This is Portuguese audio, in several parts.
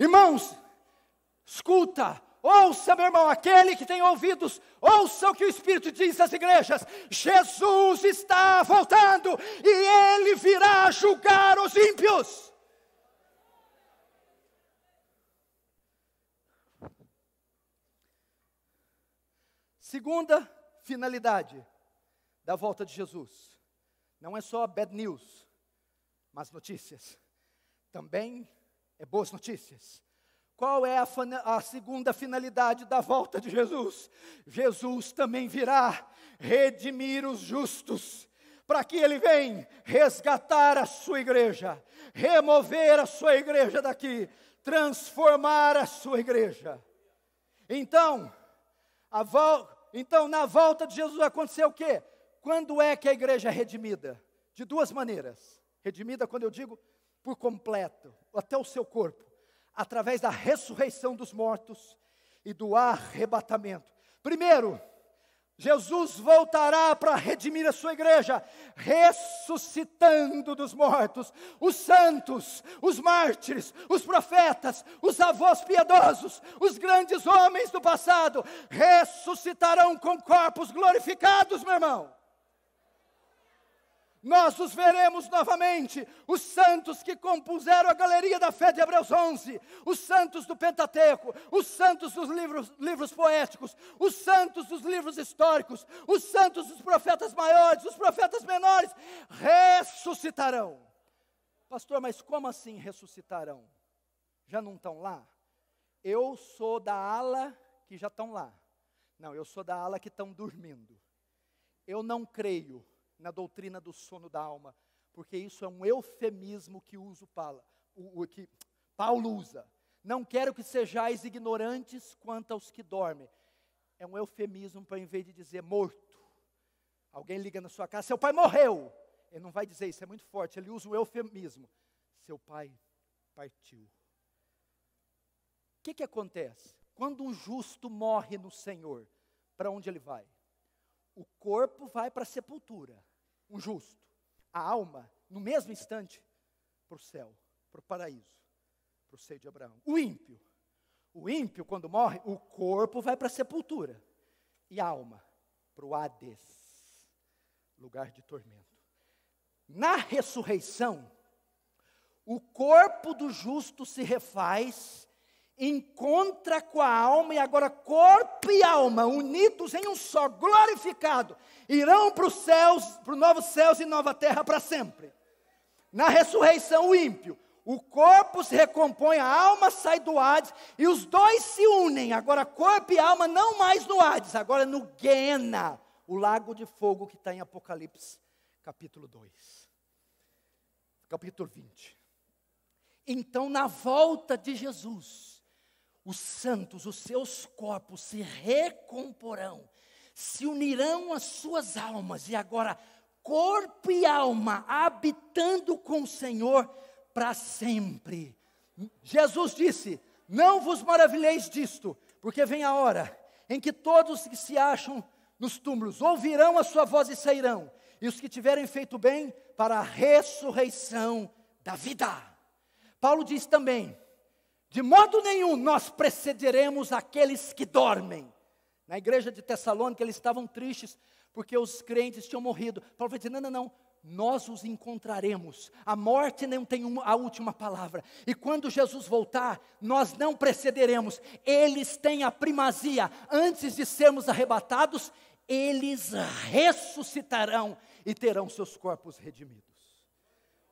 Irmãos, escuta, ouça, meu irmão, aquele que tem ouvidos, ouça o que o Espírito diz às igrejas: Jesus está voltando e ele virá julgar os ímpios. Segunda finalidade da volta de Jesus: não é só bad news, mas notícias. Também é boas notícias. Qual é a, a, segunda finalidade da volta de Jesus? Jesus também virá redimir os justos. Para que ele vem resgatar a sua igreja, remover a sua igreja daqui, transformar a sua igreja. Então, vol, então na volta de Jesus aconteceu o quê? Quando é que a igreja é redimida? De duas maneiras. Redimida quando eu digo por completo, até o seu corpo, através da ressurreição dos mortos e do arrebatamento. Primeiro, Jesus voltará para redimir a sua igreja, ressuscitando dos mortos os santos, os mártires, os profetas, os avós piedosos, os grandes homens do passado, ressuscitarão com corpos glorificados, meu irmão nós os veremos novamente, os santos que compuseram a galeria da fé de Hebreus 11, os santos do Pentateuco, os santos dos livros, livros poéticos, os santos dos livros históricos, os santos dos profetas maiores, os profetas menores, ressuscitarão. Pastor, mas como assim ressuscitarão? Já não estão lá? Eu sou da ala que já estão lá. Não, eu sou da ala que estão dormindo. Eu não creio na doutrina do sono da alma, porque isso é um eufemismo que uso Paulo, o, o que Paulo usa. Não quero que sejais ignorantes quanto aos que dormem. É um eufemismo para, em vez de dizer morto, alguém liga na sua casa, seu pai morreu. Ele não vai dizer isso, é muito forte. Ele usa o eufemismo. Seu pai partiu. O que, que acontece? Quando um justo morre no Senhor, para onde ele vai? O corpo vai para a sepultura, o justo, a alma, no mesmo instante, para o céu, para o paraíso, para o seio de Abraão. O ímpio, o ímpio, quando morre, o corpo vai para a sepultura e a alma para o Hades, lugar de tormento. Na ressurreição, o corpo do justo se refaz encontra com a alma, e agora corpo e alma, unidos em um só, glorificado, irão para os céus, para os novos céus e nova terra para sempre. Na ressurreição, o ímpio, o corpo se recompõe, a alma sai do Hades, e os dois se unem, agora corpo e alma não mais no Hades, agora é no gena o lago de fogo que está em Apocalipse, capítulo 2, capítulo 20. Então, na volta de Jesus, os santos, os seus corpos se recomporão, se unirão às suas almas, e agora corpo e alma habitando com o Senhor para sempre. Jesus disse: Não vos maravilheis disto, porque vem a hora em que todos que se acham nos túmulos ouvirão a sua voz e sairão, e os que tiverem feito bem para a ressurreição da vida. Paulo diz também: de modo nenhum nós precederemos aqueles que dormem. Na igreja de Tessalônica eles estavam tristes porque os crentes tinham morrido. Paulo vai dizer: não, não, não, nós os encontraremos. A morte não tem a última palavra. E quando Jesus voltar, nós não precederemos. Eles têm a primazia. Antes de sermos arrebatados, eles ressuscitarão e terão seus corpos redimidos.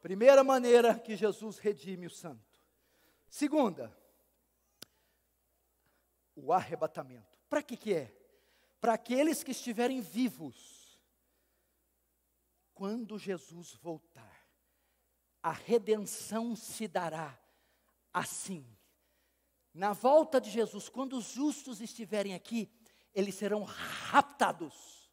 Primeira maneira que Jesus redime o santo Segunda, o arrebatamento. Para que que é? Para aqueles que estiverem vivos. Quando Jesus voltar, a redenção se dará assim. Na volta de Jesus, quando os justos estiverem aqui, eles serão raptados.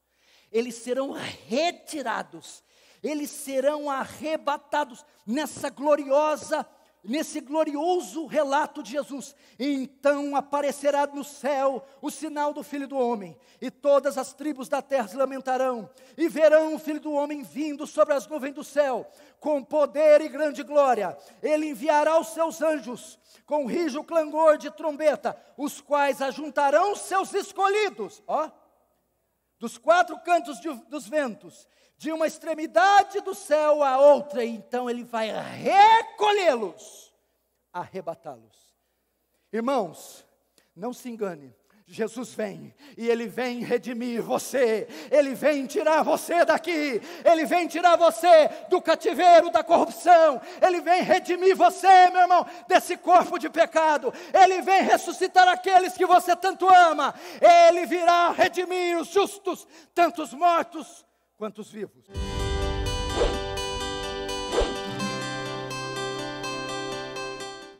Eles serão retirados eles serão arrebatados nessa gloriosa nesse glorioso relato de Jesus. então aparecerá no céu o sinal do Filho do Homem, e todas as tribos da terra se lamentarão, e verão o Filho do Homem vindo sobre as nuvens do céu, com poder e grande glória. Ele enviará os seus anjos, com rijo clangor de trombeta, os quais ajuntarão seus escolhidos, ó, dos quatro cantos de, dos ventos, de uma extremidade do céu à outra, e então ele vai recolhê-los, arrebatá-los. Irmãos, não se engane, Jesus vem e Ele vem redimir você, Ele vem tirar você daqui, Ele vem tirar você do cativeiro da corrupção, Ele vem redimir você, meu irmão, desse corpo de pecado, Ele vem ressuscitar aqueles que você tanto ama, Ele virá redimir os justos, tantos mortos quantos vivos.